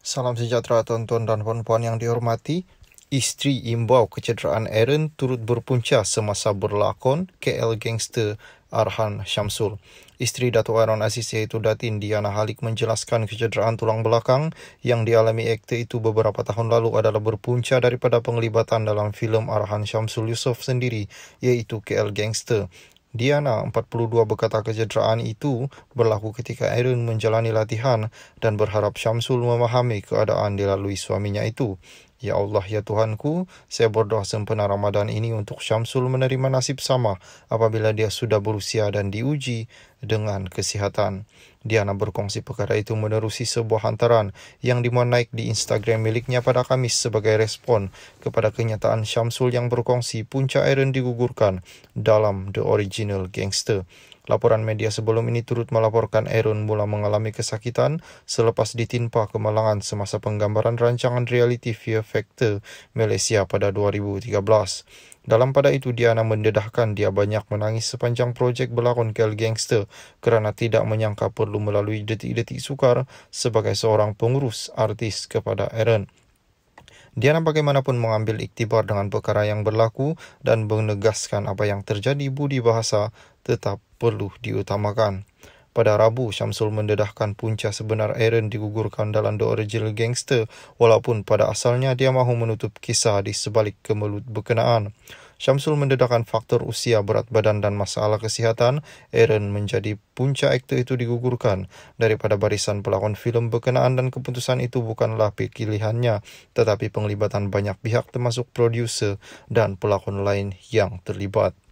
Salam sejahtera tuan-tuan dan puan-puan yang dihormati. Isteri imbau kecederaan Aaron turut berpunca semasa berlakon KL gangster Arhan Syamsul. Isteri datuk Aaron Aziz iaitu Datin Diana Halik menjelaskan kecederaan tulang belakang yang dialami aktor itu beberapa tahun lalu adalah berpunca daripada penglibatan dalam filem Arhan Syamsul Yusof sendiri iaitu KL Gangster. Diana, 42, berkata kecederaan itu berlaku ketika Aaron menjalani latihan dan berharap Syamsul memahami keadaan dilalui suaminya itu. Ya Allah, Ya Tuhanku, saya berdoa sempena Ramadan ini untuk Syamsul menerima nasib sama apabila dia sudah berusia dan diuji dengan kesihatan. Diana berkongsi perkara itu menerusi sebuah hantaran yang dimuat naik di Instagram miliknya pada Kamis sebagai respon kepada kenyataan Syamsul yang berkongsi punca Aaron digugurkan dalam The Original Gangster. Laporan media sebelum ini turut melaporkan Aaron mula mengalami kesakitan selepas ditimpa kemalangan semasa penggambaran rancangan reality Fear Factor Malaysia pada 2013. Dalam pada itu, Diana mendedahkan dia banyak menangis sepanjang projek berlakon KL Gangster kerana tidak menyangka perlu melalui detik-detik sukar sebagai seorang pengurus artis kepada Aaron. Diana bagaimanapun mengambil iktibar dengan perkara yang berlaku dan menegaskan apa yang terjadi budi bahasa tetap perlu diutamakan. Pada Rabu, Syamsul mendedahkan punca sebenar Aaron digugurkan dalam The Original Gangster walaupun pada asalnya dia mahu menutup kisah di sebalik kemelut berkenaan. Syamsul mendedahkan faktor usia berat badan dan masalah kesihatan, Aaron menjadi punca aktor itu digugurkan. Daripada barisan pelakon filem berkenaan dan keputusan itu bukanlah pilihannya, tetapi penglibatan banyak pihak termasuk produser dan pelakon lain yang terlibat.